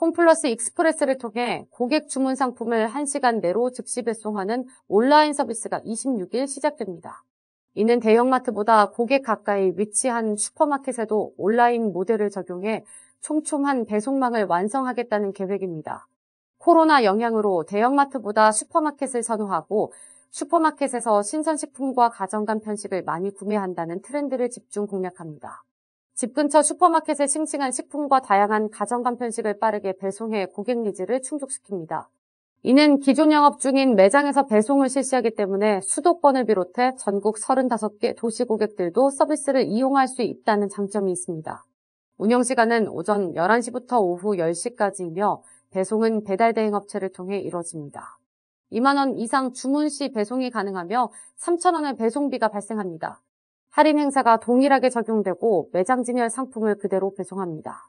홈플러스 익스프레스를 통해 고객 주문 상품을 1시간 내로 즉시 배송하는 온라인 서비스가 26일 시작됩니다. 이는 대형마트보다 고객 가까이 위치한 슈퍼마켓에도 온라인 모델을 적용해 촘촘한 배송망을 완성하겠다는 계획입니다. 코로나 영향으로 대형마트보다 슈퍼마켓을 선호하고 슈퍼마켓에서 신선식품과 가정간 편식을 많이 구매한다는 트렌드를 집중 공략합니다. 집 근처 슈퍼마켓의 싱싱한 식품과 다양한 가정 간편식을 빠르게 배송해 고객 니즈를 충족시킵니다. 이는 기존 영업 중인 매장에서 배송을 실시하기 때문에 수도권을 비롯해 전국 35개 도시 고객들도 서비스를 이용할 수 있다는 장점이 있습니다. 운영 시간은 오전 11시부터 오후 10시까지이며 배송은 배달 대행 업체를 통해 이뤄집니다. 2만원 이상 주문 시 배송이 가능하며 3천원의 배송비가 발생합니다. 할인 행사가 동일하게 적용되고 매장 진열 상품을 그대로 배송합니다.